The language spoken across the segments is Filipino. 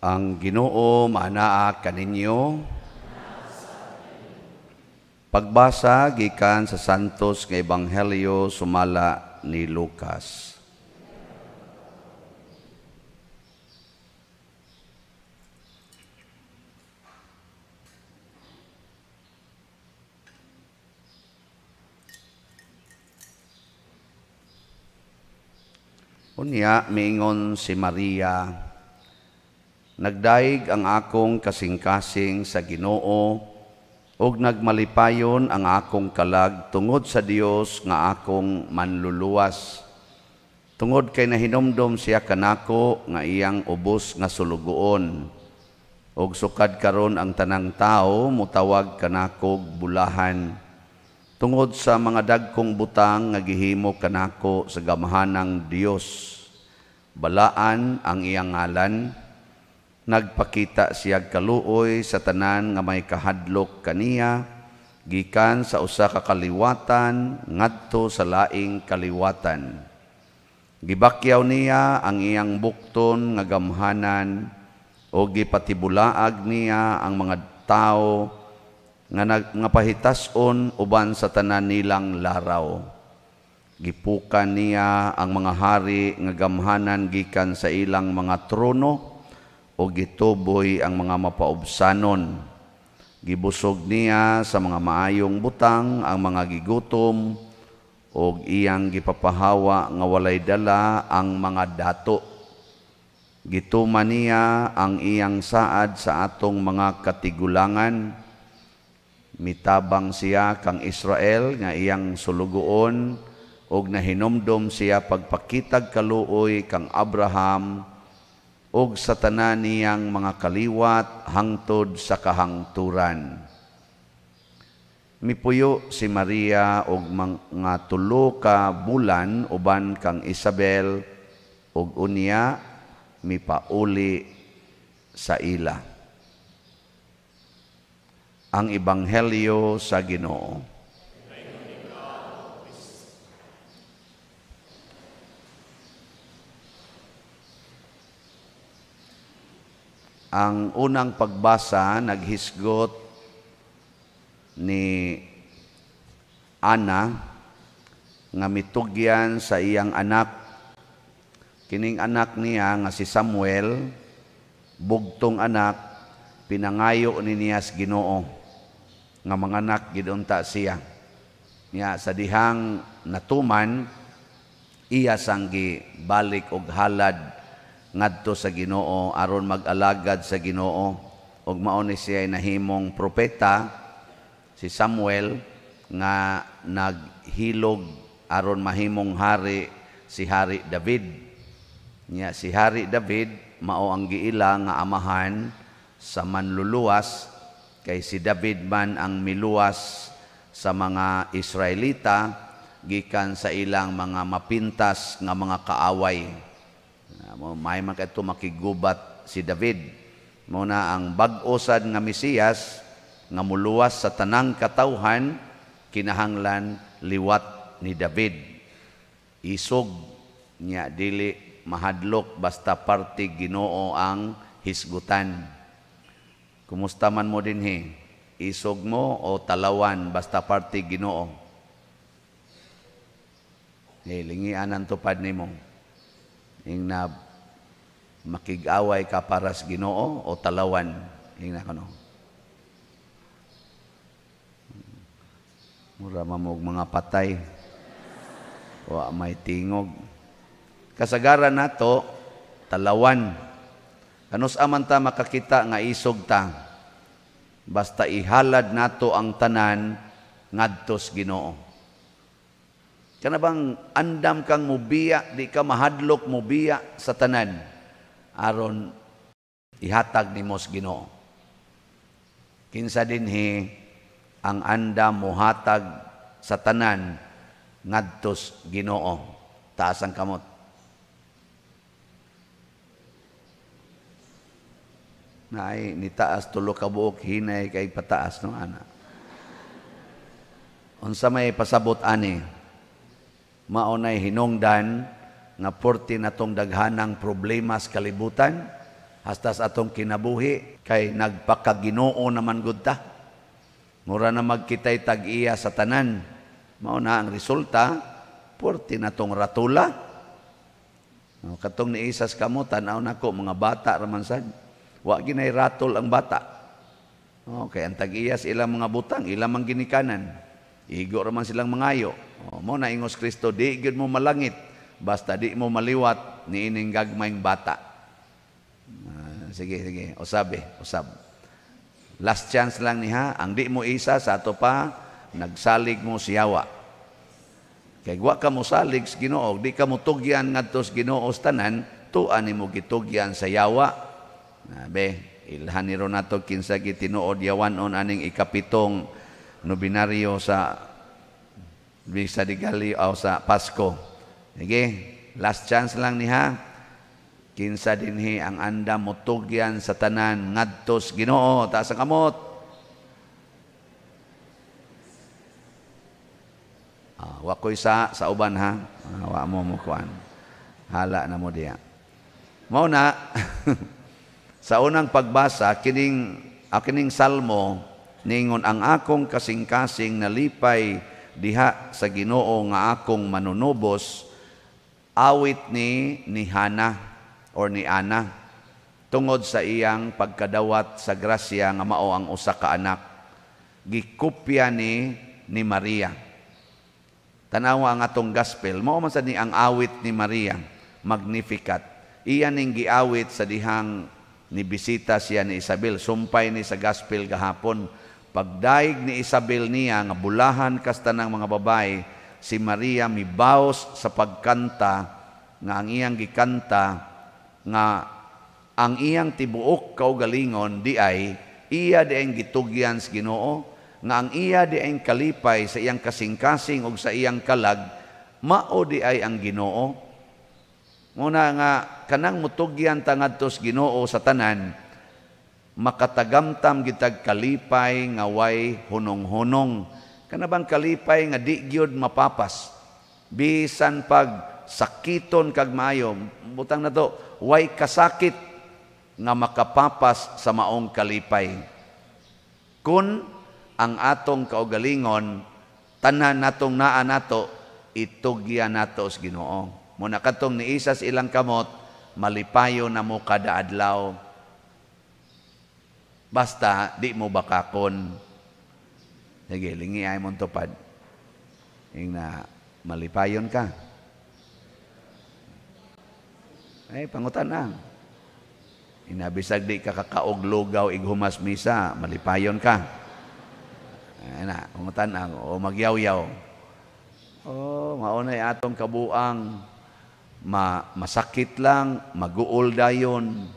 Ang ginoo maanaa kaninyo. Pagbasa gikan sa Santos nga Ebanghelyo sumala ni Lucas. Unya, mingon si Maria, Nagdaig ang akong kasing-kasing sa ginoo, ug nagmalipayon ang akong kalag tungod sa Dios nga akong manluluwas. Tungod kay nahinomdom siya kanako nga iyang ubos nga sulugoon. Og sukad karon ang tanang tao, mutawag kanako bulahan tungod sa mga dagkong butang nga gihimo kanako sa gamahanang Dios balaan ang iyang ngalan nagpakita siyag kaluoy sa tanan nga may kahadlok kaniya gikan sa usa ka kaliwatan ngadto sa laing kaliwatan gibakyaw niya ang iyang bukton nga gamhanan o gipatibulaag niya ang mga tao nga nagpahitason uban sa tanan nilang laraw gipukan niya ang mga hari nga gamhanan gikan sa ilang mga trono o gituboy ang mga mapaubsanon. Gibusog niya sa mga maayong butang ang mga gigutom o iyang gipapahawa nga walay dala ang mga dato. Gituman niya ang iyang saad sa atong mga katigulangan. Mitabang siya kang Israel nga iyang sulugoon, og nahinomdom siya pagpakitag kaluoy kang Abraham og sa tanan niyang mga kaliwat hangtod sa kahangturan. Mipuyo si Maria og mga tulo ka bulan uban kang Isabel og unya mipauli sa ila. Ang Ebanghelyo sa Ginoo. Ang unang pagbasa naghisgot ni Ana nga mitugyan sa iyang anak. Kining anak niya nga si Samuel, bugtong anak, pinangayo ni Niyas Ginoo nga manganak gidunta siya. Niya sa dihang natuman iya sanggi balik og halad ngadto sa Ginoo aron mag-alagad sa Ginoo ug mao ni siya nahimong propeta si Samuel nga naghilog aron mahimong hari si Hari David nya si Hari David mao ang giila nga amahan sa manluluwas kay si David man ang miluwas sa mga Israelita gikan sa ilang mga mapintas nga mga kaaway Amo may man kadto makigubat si David. Muna ang bag-osad nga Mesiyas nga muluwas sa tanang katawhan kinahanglan liwat ni David. Isog niya dili mahadlok basta parte Ginoo ang hisgutan. Kumusta man mo din he? Isog mo o talawan basta parte Ginoo. Hey, eh, lingian ang tupad nimo. Ing na makigaway ka para sa Ginoo o talawan. Ing na kano. Mura mamog mga patay. Wa may tingog. kasagara nato talawan. Kanos aman ta makakita nga isog ta. Basta ihalad nato ang tanan ngadtos Ginoo. Kanabang andam kang mubiya, di ka mahadlok mubiya sa tanan. Aron ihatag ni Mos Ginoo. Kinsa dinhi ang andam muhatag sa tanan ngadtos Ginoo. Taas ang kamot. Naay ni taas tulo ka hinay kay pataas no ana. Unsa may pasabot ani? maunay hinungdan nga porti natong daghanang problema sa kalibutan hasta sa atong kinabuhi kay nagpakaginoo naman gud ta mura na magkitay tag-iya sa tanan Mauna ang resulta porti natong ratula katong ni Isas kamo tanaw nako mga bata raman sad wa ginay ratol ang bata okay ang tag-iya sa ilang mga butang ilang mang ginikanan Igo raman silang mangayo. O, oh, mo na ingos Kristo, di gyud mo malangit. Basta di mo maliwat ni ining gagmayng bata. Uh, sige, sige. Usab eh, usab. Last chance lang niha. Ang di mo isa, sa ato pa, nagsalig mo siyawa. Kay wa ka mo salig sa Ginoo, di ka mo tugyan ngadto sa Ginoo tanan, tuan nimo gitugyan sa yawa. Nabe, ilhan ni Ronato kinsa gitinuod on aning ikapitong nobinaryo sa bisa Digali o sa Pasko. Okay? Last chance lang niha. Kinsa dinhi ang anda motugyan sa tanan ngadtos Ginoo taas ang kamot. Ah, wa koy sa sa uban ha. Ah, wa mo mo kuan. Hala na mo diya. Mao na sa unang pagbasa kining akining ah, kining salmo ningon ang akong kasing-kasing nalipay diha sa Ginoo nga akong manunubos awit ni ni Hana or ni Ana tungod sa iyang pagkadawat sa grasya nga mao ang usa ka anak gikopya ni ni Maria tanawa ang atong gospel mao man sa ni ang awit ni Maria magnificat iya ning giawit sa dihang ni bisita siya ni Isabel sumpay ni sa gospel gahapon Pagdaig ni Isabel niya, nga bulahan kasta ng mga babay, si Maria mibaos sa pagkanta, nga ang iyang gikanta, nga ang iyang tibuok kaugalingon, di ay, iya di ang gitugyan sa ginoo, nga ang iya di ang kalipay sa iyang kasing-kasing o sa iyang kalag, mao di ay ang ginoo. Muna nga, kanang mutugyan tangadtos ginoo sa tanan, makatagamtam gitag kalipay nga way hunong-hunong. Kanabang kalipay nga di gyud mapapas. Bisan pag sakiton kag maayo, butang na to, way kasakit nga makapapas sa maong kalipay. Kun ang atong kaugalingon tanan natong naa nato itugya nato sa Ginoo. Muna katong ni Isas ilang kamot malipayo na mo kada adlaw Basta, di mo bakakon. Sige, lingi ay mong tupad. Yung na, malipayon ka. Ay, pangutan na. Inabisag di ka kakaog lugaw, ighumas misa, malipayon ka. Ay na, pangutan na, o magyaw-yaw. Oh, maunay atong kabuang, ma masakit lang, maguol dayon.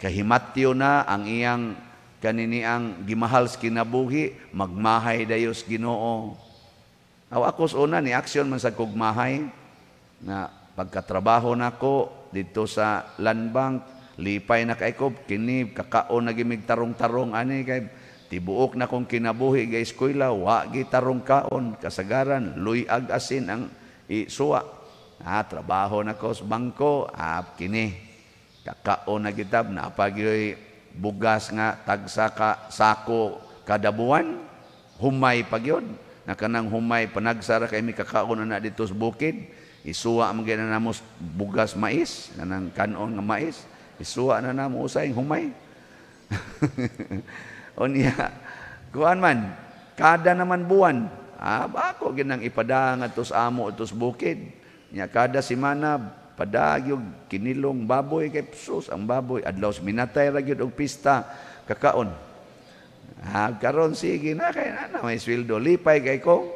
Kahimatyo na ang iyang kaniniang gimahal sa kinabuhi, magmahay dayos ginoo. Aw ako una ni action man sa kugmahay na pagkatrabaho nako dito sa land bank, lipay na kay ko kini kakaon na gimig tarong-tarong ani kay tibuok na kong kinabuhi guys eskwela wa gitarong kaon kasagaran luyag asin ang isuwa ah trabaho na ko sa bangko ah kini Kakao na kitab na apagyoy bugas nga tagsaka sako kadabuan humay pagyod na kanang humay panagsara kay mi kakao na na dito sa bukid isuwa ang na namo bugas mais kanang kanon nga mais isuwa na namo usay humay onya kuan man kada naman buwan ah bako ginang ipadang atos amo atos bukid nya kada simana padagyog kinilong baboy kay Psus ang baboy adlaw minatay ra gyud og pista kakaon ha karon sige na kay na, na may sweldo lipay kay ko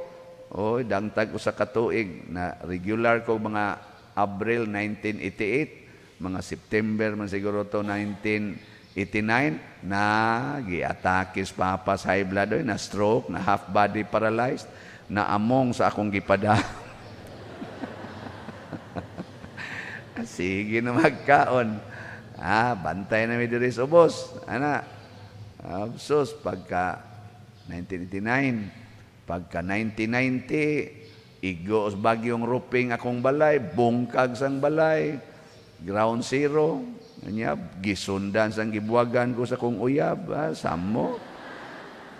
oy dangtag usa ka tuig na regular ko mga April 1988 mga September man siguro to 1989 na giatakis papas high blood oy na stroke na half body paralyzed na among sa akong gipada Sige na magkaon. Ah, bantay na may diri sa ubos. Ana, absos pagka 1989, pagka 1990, igo os bagyong roofing akong balay, bungkag sang balay, ground zero, nya gisundan sang gibuagan ko sa kong uyab, ha, samo.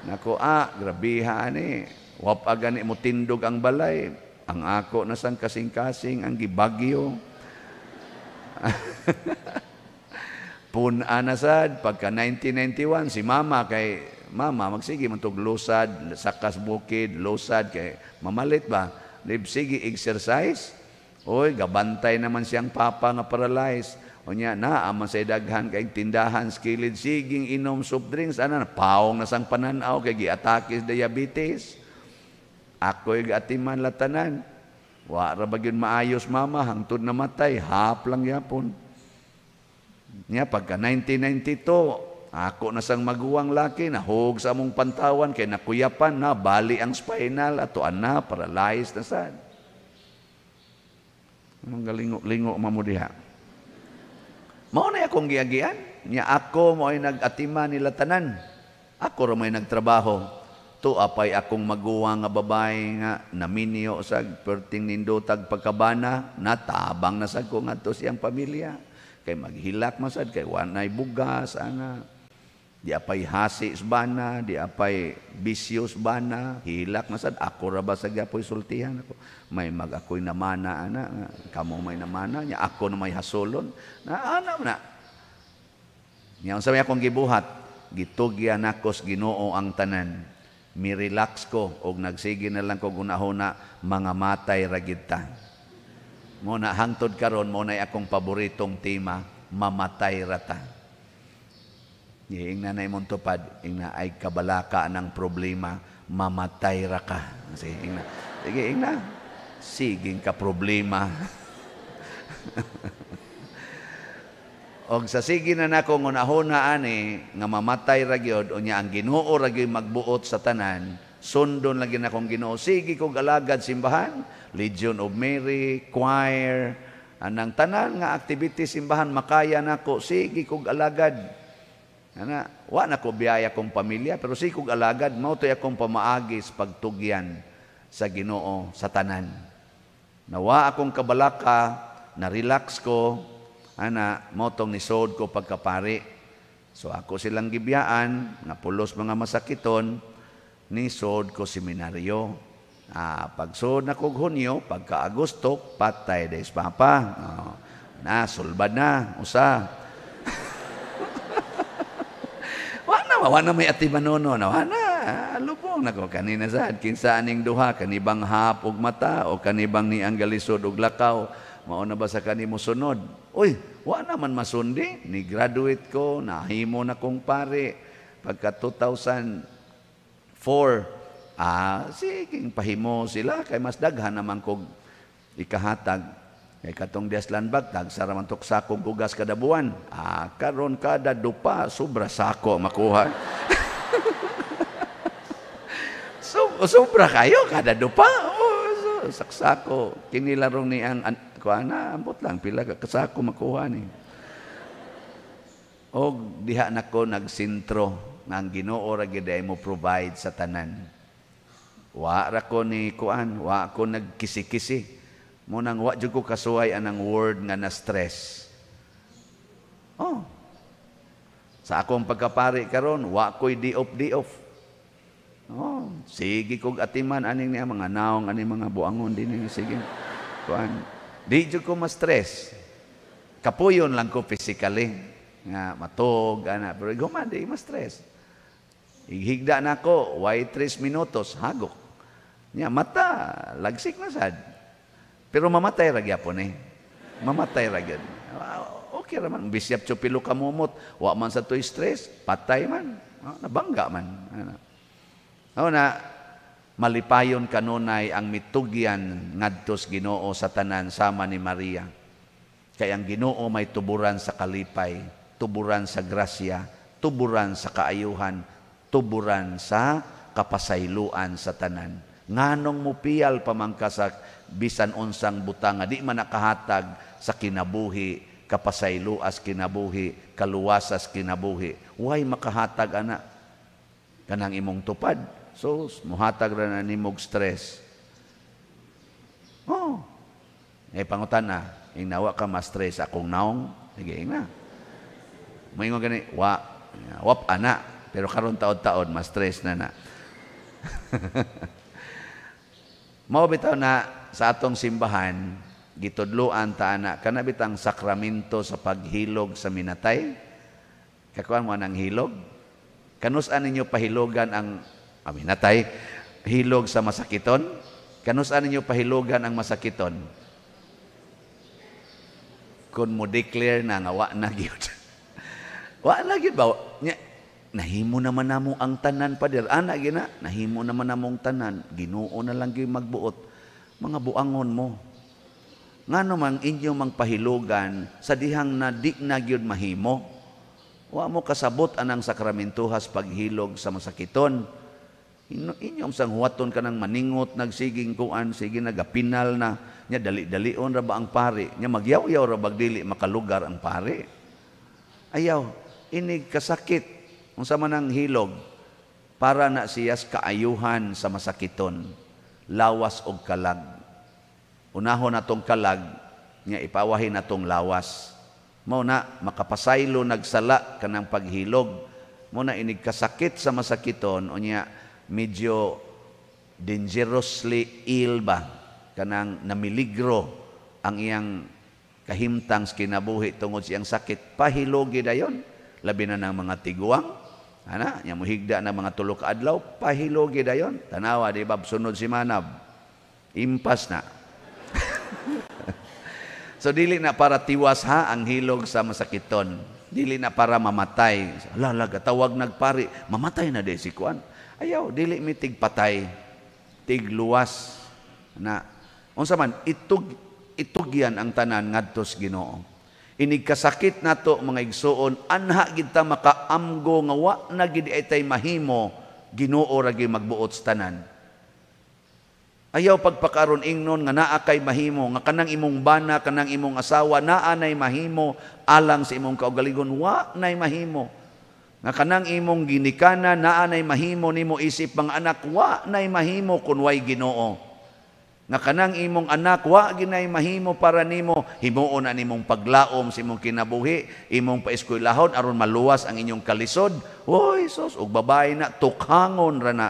Nako, ah, grabihan eh. Wapag ani mo tindog ang balay. Ang ako na sang kasing-kasing ang gibagyo. Pun anasad, pagka 1991, si mama kay mama, magsige man losad, sakas bukid, losad, kay mamalit ba? Dib, sige, exercise. Oy, gabantay naman siyang papa nga paralyzed. O niya, na, aman sa daghan kay tindahan, skilid, siging, inom, soft drinks, ano, paong na sang pananaw, kay giatakis diabetes. Ako'y gatiman latanan. Wa ra bagyon maayos mama hangtod namatay, hap lang yapon. Niya, pagka 1992, ako na sang maguwang laki na hog sa among pantawan kay nakuyapan na bali ang spinal ato ana paralyzed na sad. Ang galingo-lingo mamudiha. Mao na akong giagian. Niya ako mo ay nagatiman nila tanan. Ako ra may nagtrabaho to apay akong maguwa nga babae nga naminyo sag perting nindotag pagkabana natabang na sad ko nga to siyang pamilya kay maghilak masad kay wanay bugas ana di apay hasis bana di apay bisyos bana hilak masad sad ako ra ba sa gapoy sultihan ako may mag ako'y namana ana kamo may namana nya ako na may hasolon na ana na Niya sa akong gibuhat, gitugyan nakos Ginoo ang tanan mi-relax ko og nagsige na lang kog una mga matay ragidta. Mo na hangtod karon mo na akong paboritong tema mamatay rata. Ing na na'y tupad, ing na ay kabalaka ng problema, mamatay ra ka. Sige, ing na. Sige, ing na. Siging ka problema. Og sa sige na nako ngunahona ani nga mamatay ra gyud unya ang Ginoo ra gyud magbuot sa tanan, sundon lagi na kong Ginoo. Sige kog alagad simbahan, Legion of Mary, choir, anang tanan nga activity simbahan makaya nako. Sige kog alagad. Ana, wa na ko biyaya kong pamilya pero sige kog alagad mao to akong pamaagis pagtugyan sa Ginoo sa tanan. Nawa akong kabalaka, na relax ko, ana motong ni sod ko pagkapari so ako silang gibyaan nga pulos mga masakiton ni sod ko seminaryo ah, pag sod na kog hunyo pagka agosto patay des papa oh, na sulbad na usa wana wana may atibanono na wana lubong na ko kanina sa kinsa aning duha kanibang hapog mata o kanibang ni ang galisod og lakaw mao na ba sa kanimo sunod? Uy, wa naman masundi. Ni graduate ko, nahimo na kong pare. Pagka 2004, ah, sige, pahimo sila. Kay mas daghan naman kog ikahatag. Kay katong Deslan Bagtag, saraman tuksa kong bugas kada buwan. Ah, karon kada dupa, sobra sako makuha. so, sobra kayo kada dupa. Oh, so, saksako. Kinilarong ni ang kuha na, ambot lang, pila ka kasako makuha ni. O diha na ko nagsintro nga ang ginoo ra gid mo provide sa tanan. Wa ra ko ni kuan, wa ko nagkisi-kisi. Mo nang wa jud ko kasuway anang word nga na stress. Oh. Sa akong pagkapari karon, wa ko'y di off di off. Oh, sige kog atiman aning niya mga naong aning mga buangon din sige. Kuan. Di jud ko ma-stress. Kapuyon lang ko physically nga matog ana pero guma di ma-stress. Ighigda na ko, why 3 minutos hagok. Nya mata lagsik na sad. Pero mamatay ra gyapon eh. Mamatay ra gyud. Ah, okay ra man bisyap chupilo kamumot, wa man sa to stress, patay man. Oh, nabangga man. Ano. na malipayon kanunay ang mitugyan ngadtos Ginoo sa tanan sama ni Maria. Kay ang Ginoo may tuburan sa kalipay, tuburan sa grasya, tuburan sa kaayuhan, tuburan sa kapasayloan sa tanan. Nganong mupiyal pamangkasak bisan unsang butang di man nakahatag sa kinabuhi kapasayloas kinabuhi kaluwasas kinabuhi way makahatag ana kanang imong tupad So, muhatag ra na nimog stress. Oh. Eh pangutan na, ing nawa ka mas stress akong naong, sige na. Moingon gani, wa wap ana, pero karon taod-taod mas stress na na. Mao bitaw na sa atong simbahan gitudloan ta ana kana bitang sakramento sa paghilog sa minatay. Kakuan mo nang hilog. Kanus-an ninyo pahilogan ang Amin. Natay, hilog sa masakiton. Kanusaan ninyo pahilogan ang masakiton? Kung mo declare na nga, wa na gyud. wa na gyud ba? Nya, nahimo naman namo ang tanan pa dir. Ana gina, nahimo naman ang tanan. Ginoo na lang gyud magbuot mga buangon mo. Ngano mang inyong mang pahilogan sa dihang na di na gyud mahimo? Wa mo kasabot anang sakramentuhas paghilog sa masakiton Inyong sanghuaton ka ng maningot, nagsiging kuan, sige nagapinal na, nya dali-dalion ra ba ang pari, nya magyaw-yaw ra bagdili makalugar ang pari. Ayaw, inig kasakit, unsa sama ang hilog, para na siyas kaayuhan sa masakiton, lawas og kalag. Unahon natong kalag, nya ipawahin natong lawas. Muna, makapasaylo nagsala kanang paghilog, Muna, inig kasakit sa masakiton, unya medyo dangerously ill ba kanang namiligro ang iyang kahimtang kinabuhi tungod sa iyang sakit pahilogi dayon labi na ng mga tiguang ana nya muhigda na mga tulo adlaw pahilogi dayon tanawa di ba sunod si manab impas na so dili na para tiwas ha ang hilog sa masakiton dili na para mamatay lalaga tawag nagpari mamatay na de si kuan Ayaw, dili mi tigpatay, tigluwas na unsa man itug itugyan ang tanan ngadtos Ginoo. Inigkasakit nato mga igsuon anha gid makaamgo nga wa na gid itay mahimo Ginoo ragi gyud magbuot sa tanan. Ayaw pagpakaron ingnon nga naa kay mahimo nga kanang imong bana kanang imong asawa naa nay mahimo alang sa imong kaugalingon wa nay mahimo nga kanang imong ginikana naa nay mahimo nimo isip mga anak wa nay mahimo kun way Ginoo nga kanang imong anak wa ginay mahimo para nimo himuon na nimong paglaom sa imong kinabuhi imong paeskwelahon aron maluwas ang inyong kalisod oy sus og babae na tukhangon ra na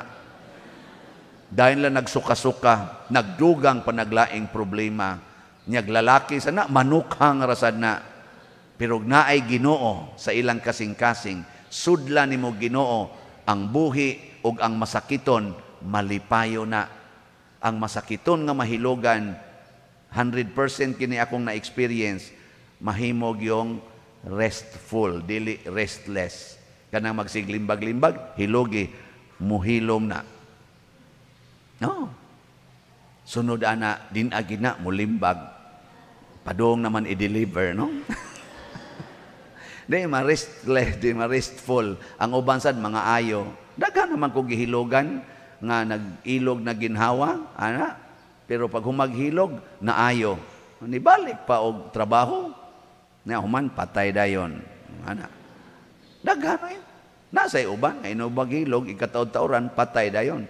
dahil lang nagsuka-suka nagdugang panaglaing problema nyag lalaki sana manukhang rasad na pero naay Ginoo sa ilang kasing-kasing sudla nimo Ginoo ang buhi ug ang masakiton malipayo na ang masakiton nga mahilogan 100% kini akong na-experience mahimog yung restful dili restless kanang magsiglimbag-limbag hilogi muhilom na no sunod ana din agina mulimbag padong naman i-deliver no Day maristless, day maristful. Ang uban mga ayo. Daga naman kog gihilogan nga nag-ilog na ginhawa, ana. Pero pag humaghilog na ayo. Nibalik pa og trabaho. Na human patay dayon. Ana. Daga na yun. Nasa'y uban, ay nubaghilog, ikataod-taoran, patay dayon.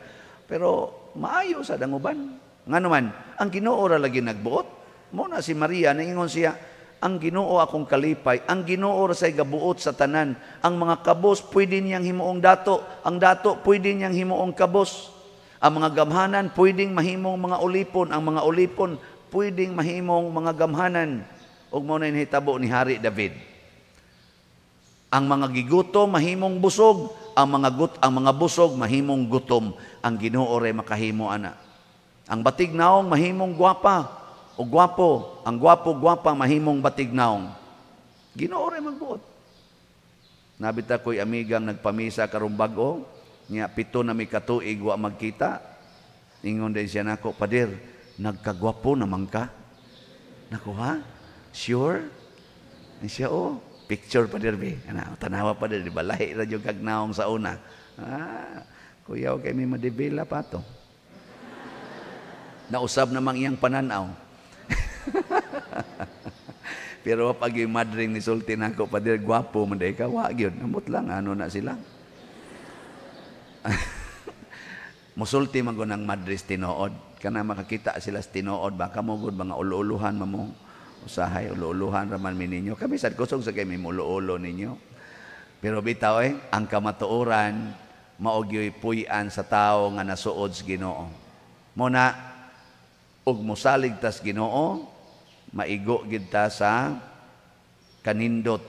Pero maayo sa danguban. Nga naman, ang kinuora lagi nagbuot. Muna si Maria, naingon siya, ang Ginoo akong kalipay, ang Ginoo ra gabuot sa tanan. Ang mga kabos pwede niyang himuong dato, ang dato pwede niyang himuong kabos. Ang mga gamhanan pwedeng mahimong mga ulipon, ang mga ulipon pwedeng mahimong mga gamhanan. Ug mao na hitabo ni Hari David. Ang mga giguto mahimong busog, ang mga gut ang mga busog mahimong gutom. Ang Ginoo ray makahimo ana. Ang batig mahimong gwapa, o gwapo, ang gwapo, gwapa, mahimong batignaong. Ginoo rin magbuot. Nabita ko'y amigang nagpamisa karong bag-o, niya pito na mi katuig wa magkita. Ingon din siya nako, padir, nagkagwapo naman ka. Nako ha? Sure? Ni siya, oh, picture pa dir, be. Ano, tanawa pa dir, di ba? Lahi na kagnaong sa una. Ah, kuya, huwag kayo madibila pa to. Nausab namang iyang pananaw Pero pag yung madring ni Sultin ako, padir, gwapo, manday ka, wag yun. Amot lang, ano na sila. Musulti man ko ng madris tinood. Kana makakita sila sa tinood, baka mo gud mga uluuluhan mo usahay uluuluhan raman mi ninyo. Kami sad kusog sa kay mi uluulo ninyo. Pero bitaw eh, ang kamatuoran maogyoy puy-an sa tao nga nasuod sa Ginoo. Muna ug tas Ginoo, maigo gid ta sa kanindot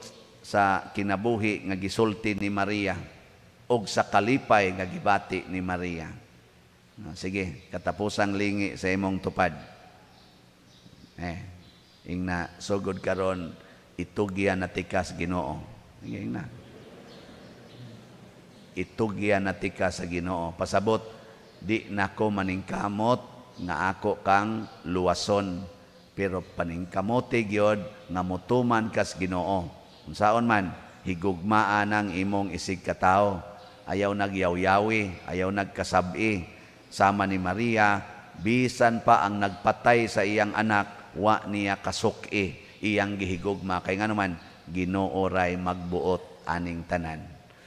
sa kinabuhi nga gisulti ni Maria og sa kalipay nga gibati ni Maria. Ah, sige, katapusang lingi sa imong tupad. Eh, ingna sugod karon itugya na tikas Ginoo. Sige ingna. Itugya na tikas sa Ginoo. Pasabot di nako maningkamot nga ako kang luwason pero paningkamote gyud nga motuman kas Ginoo. Unsaon man higugmaan ang imong isig katao. Ayaw nagyawyawi, ayaw nagkasabi. Sama ni Maria, bisan pa ang nagpatay sa iyang anak, wa niya kasuki iyang gihigugma kay nga naman Ginoo ray magbuot aning tanan.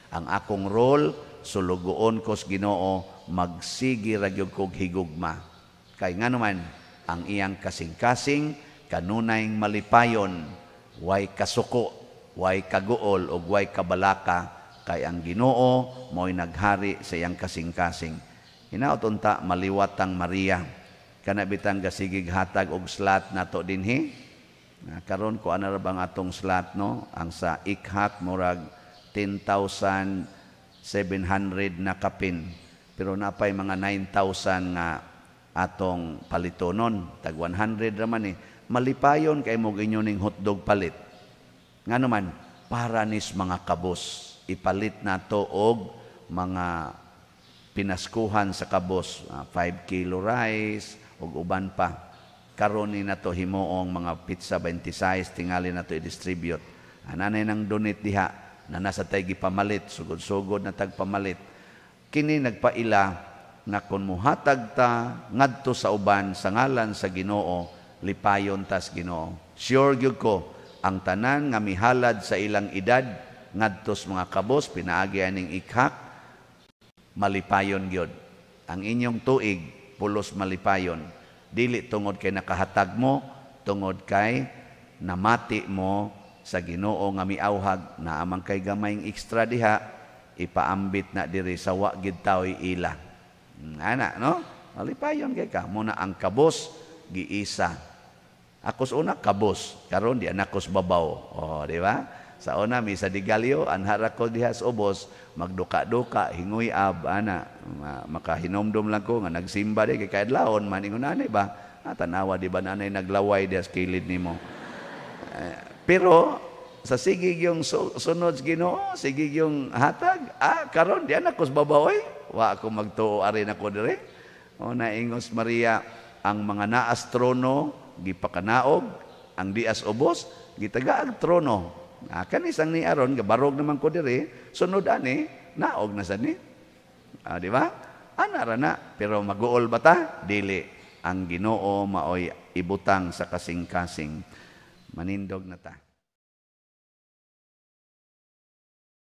Ang akong role sulugoon kos Ginoo magsigi ra gyud kog higugma. Kay nga naman ang iyang kasing-kasing kanunayng malipayon way kasuko way kaguol ug way kabalaka kay ang Ginoo mo'y naghari sa iyang kasing-kasing hinaot unta maliwat ang Maria kana bitang gasigig hatag og slat nato dinhi ah, karon ko ana ra bang atong slat no ang sa ikhat murag 10,700 na kapin pero napay mga 9,000 nga atong palitonon tag 100 raman ni malipayon kay mo inyo ning hotdog palit ngano man para nis mga kabos ipalit nato og mga pinaskuhan sa kabos 5 uh, ah, kilo rice og uban pa karon ni nato himoong mga pizza 20 size tingali nato i-distribute ananay ah, nang donate diha na nasa tay gipamalit sugod-sugod na tagpamalit kini nagpaila nga kung muhatag ta ngadto sa uban sa ngalan sa Ginoo lipayon tas Ginoo sure gyud ko ang tanan nga mihalad sa ilang edad ngadtos mga kabos pinaagi aning ikhak malipayon gyud ang inyong tuig pulos malipayon dili tungod kay nakahatag mo tungod kay namati mo sa Ginoo nga miawhag na amang kay gamayng ekstra diha ipaambit na diri sa wa gid taoy ilang Ana, no? Alipayon kay ka. Muna ang kabos, giisa. Akos una, kabos. Karon di anakos babaw. Oh, di ba? Sa una, misa di galyo, anhara ko dihas obos, magduka-duka, hingoy ab, ana. Makahinomdom lang ko, nga nagsimba di, kay kaadlaon, maningon nanay ba? Atanawa, ah, di ba nanay naglaway dihas kilid ni mo? Eh, pero, sa sigig yung sunod gino, sigig yung hatag, ah, karon di anak kus babaoy, Wa ako magtuo ari na ko dire. O naingos Maria, ang mga naas trono, gipakanaog, ang dias ubos, gitagaag trono. Ah, kanis ang ni Aron, gabarog naman ko dire, sunod ani, naog na sad ni. Ah, di ba? Ana na, pero maguol bata Dili. Ang Ginoo maoy ibutang sa kasing-kasing. Manindog na ta.